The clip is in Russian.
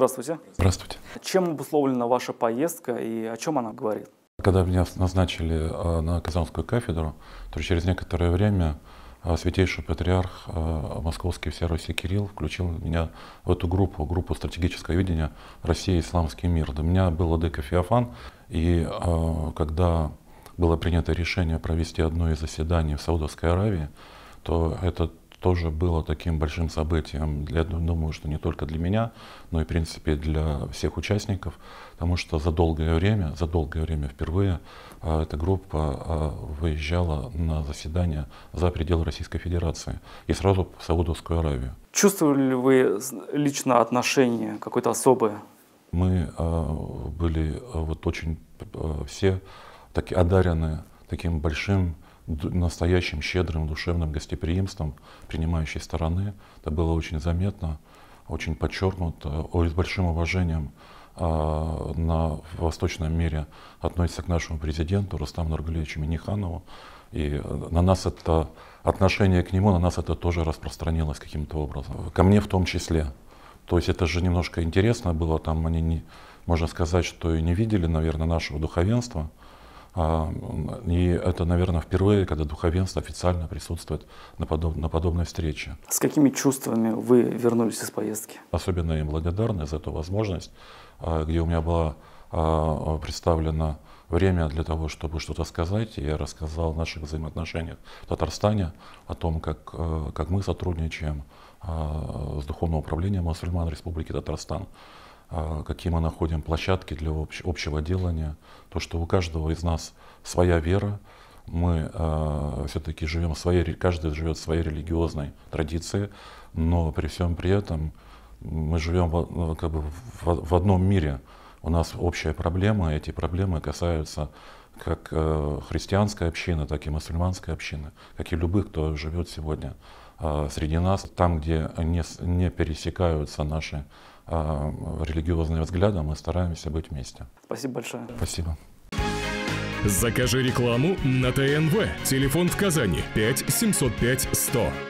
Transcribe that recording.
Здравствуйте. Здравствуйте. Чем обусловлена ваша поездка и о чем она говорит? Когда меня назначили э, на Казанскую кафедру, то через некоторое время э, Святейший Патриарх э, Московский Всероссий Кирилл включил меня в эту группу, группу стратегического видения России и исламский мир». До меня был Адыка Феофан, и когда было принято решение провести одно из заседаний в Саудовской Аравии, то этот тоже было таким большим событием, для, думаю, что не только для меня, но и, в принципе, для всех участников, потому что за долгое время, за долгое время впервые а, эта группа а, выезжала на заседание за пределы Российской Федерации и сразу в Саудовскую Аравию. Чувствовали ли вы лично отношение какое-то особое? Мы а, были вот очень все таки одарены таким большим настоящим щедрым душевным гостеприимством принимающей стороны. Это было очень заметно, очень подчеркнуто, с большим уважением а, на восточном мире относится к нашему президенту Рустаму Нургалевичу Миниханову. И э, на нас это отношение к нему, на нас это тоже распространилось каким-то образом. Ко мне в том числе. То есть это же немножко интересно было, там они, не, можно сказать, что и не видели, наверное, нашего духовенства, а, и это, наверное, впервые, когда духовенство официально присутствует на, подоб... на подобной встрече. С какими чувствами вы вернулись из поездки? Особенно им благодарны за эту возможность, а, где у меня была представлена время для того, чтобы что-то сказать. И я рассказал о наших взаимоотношениях в Татарстане, о том, как, э, как мы сотрудничаем а, с Духовным управлением мусульман Республики Татарстан. А, какие мы находим площадки для общ, общего делания, то, что у каждого из нас своя вера, мы э, а, все-таки живем своей, каждый живет своей религиозной традиции, но при всем при этом мы живем в, ну, как бы в, в одном мире. У нас общая проблема, эти проблемы касаются как э, христианская община, так и мусульманская община, как и любых, кто живет сегодня э, среди нас, там, где не, не пересекаются наши э, религиозные взгляды, мы стараемся быть вместе. Спасибо большое. Спасибо. Закажи рекламу на ТНВ. Телефон в Казани 5 705 100.